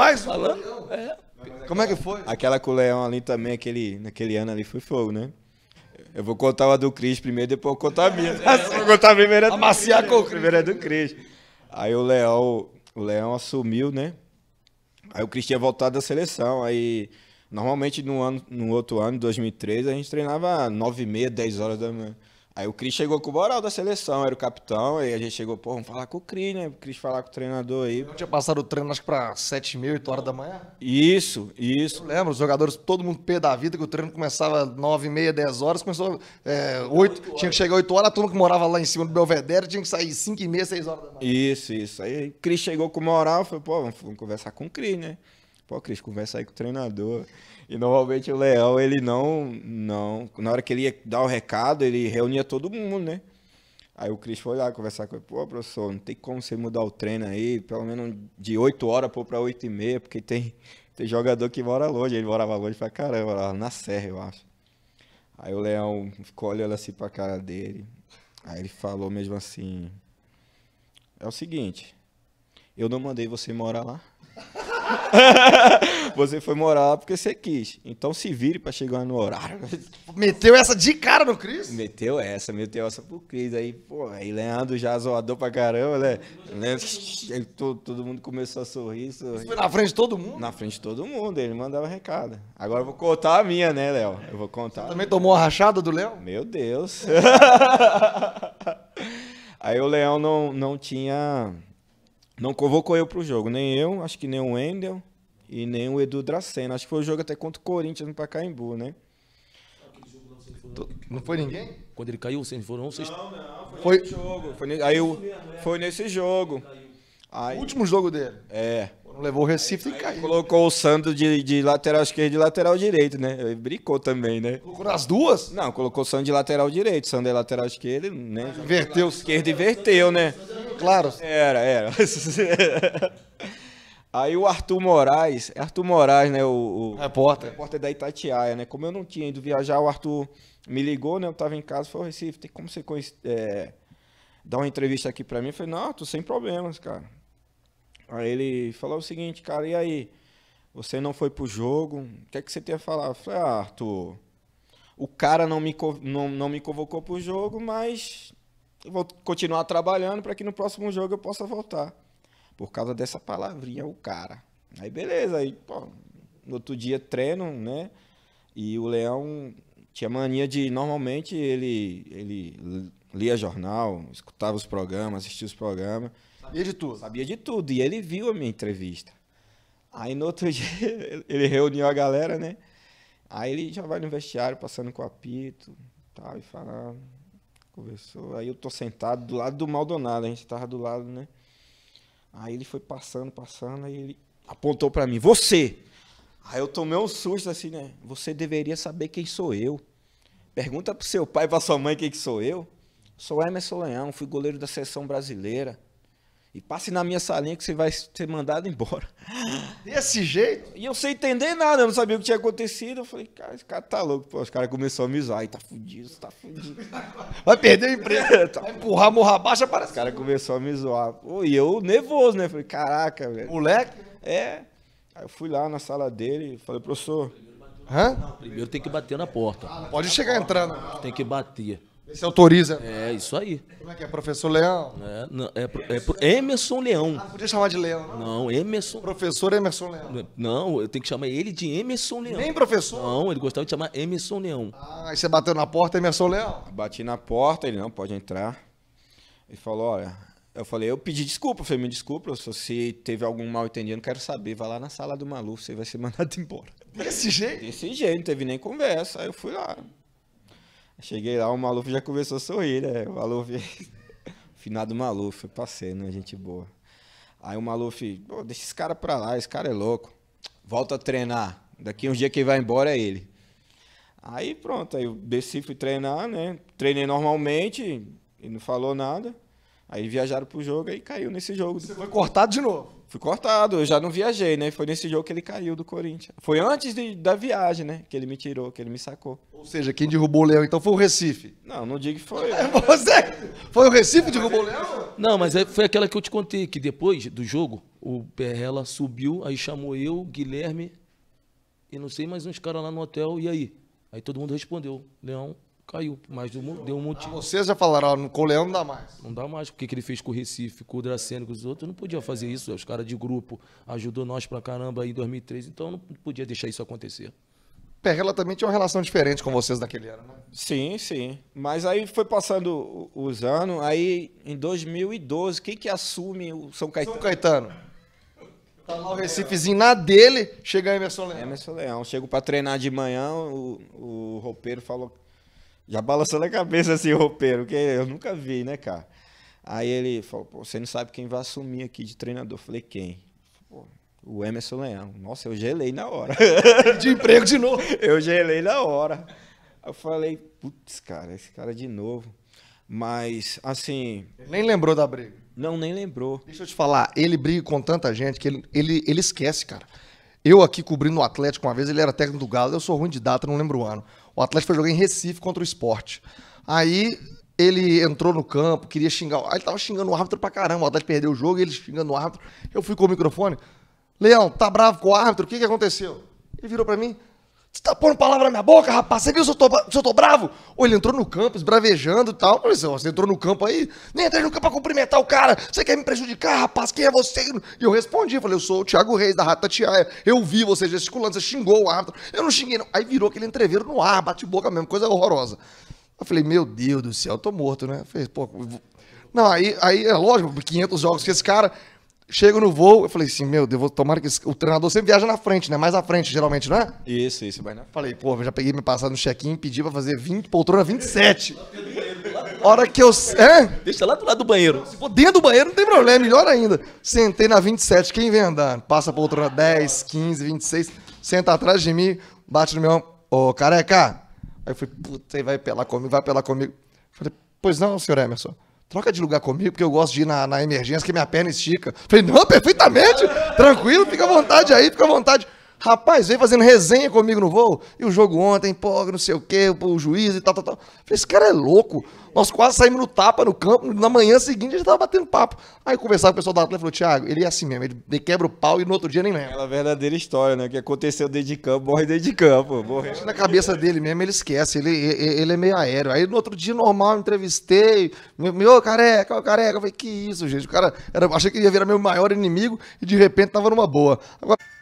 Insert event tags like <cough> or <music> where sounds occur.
Mais falando? É. Como é que foi? Aquela com o Leão ali também, aquele, naquele ano ali foi fogo, né? Eu vou contar a do Cris primeiro, depois eu contar a minha. É, <laughs> vou contar a primeira é do com o primeiro é do Cris. Aí o Leão, o Leão assumiu, né? Aí o Cris tinha voltado da seleção. Aí, normalmente no, ano, no outro ano, em 2013, a gente treinava 9 e meia, 10 horas da manhã. Aí o Cris chegou com o moral da seleção, era o capitão, aí a gente chegou, pô, vamos falar com o Cris, né? O Cris falar com o treinador aí. Eu tinha passado o treino, acho que pra 7 mil, 8 horas da manhã. Isso, isso. Lembra, os jogadores, todo mundo pé da vida, que o treino começava 9, meia, 10 horas, começou é, 8, 8 horas. tinha que chegar 8 horas, todo mundo que morava lá em cima do Belvedere tinha que sair 5 e meia, 6 horas da manhã. Isso, isso. Aí o Cris chegou com o moral, falou, pô, vamos, vamos conversar com o Cris, né? pô, Cris, conversa aí com o treinador. E normalmente o Leão, ele não, não. Na hora que ele ia dar o recado, ele reunia todo mundo, né? Aí o Cris foi lá conversar com ele, pô, professor, não tem como você mudar o treino aí, pelo menos de 8 horas pô, pra 8 e meia, porque tem, tem jogador que mora longe, ele morava longe pra caramba, lá na serra, eu acho. Aí o Leão ficou olhando assim pra cara dele. Aí ele falou mesmo assim: É o seguinte, eu não mandei você morar lá. <laughs> você foi morar lá porque você quis. Então se vire para chegar no horário. <laughs> Meteu essa de cara no Cris? Meteu essa, meteu essa pro Cris. Aí, pô, aí Leandro já zoador pra caramba, né? Leandro, todo, todo mundo começou a sorrir. sorrir. Foi na frente de todo mundo? Na frente de todo mundo, ele mandava recado. Agora eu vou contar a minha, né, Léo? Eu vou contar. Você também tomou a rachada do Léo? Meu Deus. <laughs> aí o Leão não, não tinha não convocou eu pro jogo, nem eu, acho que nem o Wendel e nem o Edu Dracena. Acho que foi o jogo até contra o Corinthians no Pacaembu, né? Não foi ninguém? Quando ele caiu, vocês foram vocês... Não, não, foi, foi... nesse jogo. Foi, ne... aí eu... foi nesse jogo. Aí... O último jogo dele. É. Levou o Recife e caiu. Colocou o Santos de, de lateral esquerdo e lateral direito, né? Ele brincou também, né? Colocou nas duas? Não, colocou o Santos de lateral direito. Sandro de é lateral esquerdo, né? Inverteu. Esquerdo inverteu, né? claro. Era, era. <laughs> Aí o Arthur Moraes, é Arthur Moraes, né, o, o repórter. repórter da Itatiaia, né? Como eu não tinha ido viajar, o Arthur me ligou, né? Eu tava em casa, falou, Recife, tem como você conhece, é, dar uma entrevista aqui para mim? Eu falei, não, Arthur, sem problemas, cara. Aí ele falou o seguinte, cara, e aí? Você não foi pro jogo, o que é que você tem a falar? Eu falei, ah, Arthur, o cara não me, não, não me convocou pro jogo, mas eu vou continuar trabalhando para que no próximo jogo eu possa voltar. Por causa dessa palavrinha, o cara. Aí beleza, aí, pô, no outro dia treino, né? E o Leão tinha mania de, normalmente, ele, ele lia jornal, escutava os programas, assistia os programas. Sabia de tudo. Sabia de tudo. E ele viu a minha entrevista. Aí no outro <laughs> dia, ele reuniu a galera, né? Aí ele já vai no vestiário, passando com o apito, tal, e falando Conversou. Aí eu tô sentado do lado do Maldonado, a gente tava do lado, né? Aí ele foi passando, passando, aí ele apontou para mim, você! Aí eu tomei um susto assim, né? Você deveria saber quem sou eu. Pergunta pro seu pai e pra sua mãe quem que sou eu. Sou Emerson Leão, fui goleiro da seleção brasileira. E passe na minha salinha que você vai ser mandado embora. <laughs> Desse jeito? E eu sem entender nada, eu não sabia o que tinha acontecido. Eu falei, cara, esse cara tá louco. Pô, os caras começaram a me usar. tá fudido, tá fudido. <laughs> Vai perder o emprego. <laughs> tá... Vai empurrar, morra baixa, para. Os caras começaram a me zoar. Pô, e eu nervoso, né? Falei, caraca, velho. Moleque? É. Aí eu fui lá na sala dele e falei, professor. Primeiro, Hã? Primeiro tem que bater na porta. Pode chegar entrando. Tem que bater. Você se autoriza. É, isso aí. Como é que é? Professor Leão? É, não, é, é, é Emerson Leão. Ah, podia chamar de Leão, não? Não, Emerson. Professor Emerson Leão. Não, eu tenho que chamar ele de Emerson Leão. Nem professor? Não, ele gostava de chamar Emerson Leão. Ah, aí você bateu na porta, Emerson Leão? Bati na porta, ele não, pode entrar. Ele falou, olha, eu falei, eu pedi desculpa, eu falei, me desculpa, professor, se teve algum mal entendido, quero saber, vai lá na sala do Malu, você vai ser <laughs> mandado embora. Desse jeito? Desse jeito, não teve nem conversa, aí eu fui lá. Cheguei lá, o Maluf já começou a sorrir, né? O Maluf. <laughs> Finado Maluf, passei, né? Gente boa. Aí o Maluf, Pô, deixa esse cara pra lá, esse cara é louco. Volta a treinar. Daqui um dia quem vai embora é ele. Aí pronto, aí eu desci, fui treinar, né? Treinei normalmente, e não falou nada. Aí viajaram pro jogo e caiu nesse jogo. Você foi cortado de novo? Fui cortado, eu já não viajei, né? Foi nesse jogo que ele caiu do Corinthians. Foi antes de, da viagem, né? Que ele me tirou, que ele me sacou. Ou seja, quem derrubou o Leão então foi o Recife. Não, não diga que foi. É você! Foi o Recife que derrubou o Leão? Não, mas é, foi aquela que eu te contei, que depois do jogo, o Perrela subiu, aí chamou eu, Guilherme e não sei mais uns caras lá no hotel, e aí? Aí todo mundo respondeu, Leão caiu, mas deu, deu um motivo. Ah, vocês já falaram, no Coleão não dá mais. Não dá mais, porque que ele fez com o Recife, com o Draceno, com os outros, não podia fazer isso. Os caras de grupo ajudou nós pra caramba aí em 2003, então não podia deixar isso acontecer. ela também tinha uma relação diferente com vocês daquele ano, né? Sim, sim. Mas aí foi passando os anos, aí em 2012, quem que assume o São Caetano? São Caetano. Tá lá o Recifezinho na dele, chega Emerson Leão. Emerson Leão. Chego para treinar de manhã, o, o roupeiro falou já balançando a cabeça assim, o roupeiro, que eu nunca vi, né, cara? Aí ele falou, pô, você não sabe quem vai assumir aqui de treinador. Eu falei, quem? Pô, o Emerson Leão. Nossa, eu gelei na hora. De emprego de novo. <laughs> Eu gelei na hora. Eu falei, putz, cara, esse cara é de novo. Mas, assim. nem lembrou da briga. Não, nem lembrou. Deixa eu te falar, ele briga com tanta gente que ele, ele, ele esquece, cara. Eu aqui cobrindo o Atlético uma vez, ele era técnico do Galo, eu sou ruim de data, não lembro o ano. O Atlético foi jogar em Recife contra o esporte. Aí ele entrou no campo, queria xingar. Aí ele tava xingando o árbitro pra caramba. O Atlético perdeu o jogo e ele xingando o árbitro. Eu fui com o microfone. Leão, tá bravo com o árbitro? O que, que aconteceu? Ele virou para mim. Você tá pondo palavra na minha boca, rapaz? Você viu se eu tô, se eu tô bravo? Ou ele entrou no campo, esbravejando e tal. Eu falei assim, você entrou no campo aí? Nem entrei no campo pra cumprimentar o cara. Você quer me prejudicar, rapaz? Quem é você? E eu respondi, eu falei, eu sou o Thiago Reis, da Rata Tiaia. Eu vi você gesticulando, você xingou o árbitro. Eu não xinguei, não. Aí virou aquele entreveiro no ar, bate boca mesmo, coisa horrorosa. Eu falei, meu Deus do céu, eu tô morto, né? Eu falei, pô, não, aí, aí é lógico, 500 jogos que esse cara. Chego no voo, eu falei assim, meu Deus, vou tomar que o treinador sempre viaja na frente, né? Mais à frente, geralmente, não é? Isso, isso, vai na frente. Falei, pô, já peguei meu passado no check-in, pedi pra fazer 20, poltrona 27. Hora que eu. É? Deixa lá do lado do banheiro. Se for dentro do banheiro, não tem problema, melhor ainda. Sentei na 27, quem vem andando? Passa a poltrona 10, 15, 26, senta atrás de mim, bate no meu ombro, ô careca. Aí eu falei, puta, vai pelar comigo, vai pelar comigo. Falei, pois não, senhor Emerson troca de lugar comigo, porque eu gosto de ir na, na emergência, que minha perna estica. Falei, não, perfeitamente, tranquilo, fica à vontade aí, fica à vontade. Rapaz, veio fazendo resenha comigo no voo. E o jogo ontem, pô, não sei o quê, pô, o juiz e tal, tal, tal. Falei, esse cara é louco. Nós quase saímos no tapa no campo. Na manhã seguinte a gente tava batendo papo. Aí conversava com o pessoal da Atlético e falou: Thiago, ele é assim mesmo. Ele quebra o pau e no outro dia nem lembra. Aquela verdadeira história, né? O que aconteceu dentro de campo, morre dentro de campo. Morre. Na cabeça dele mesmo, ele esquece. Ele, ele, ele é meio aéreo. Aí no outro dia, normal, eu entrevistei. Meu, careca, ô careca. Eu falei: Que isso, gente? O cara era, achei que ia virar meu maior inimigo e de repente tava numa boa. Agora.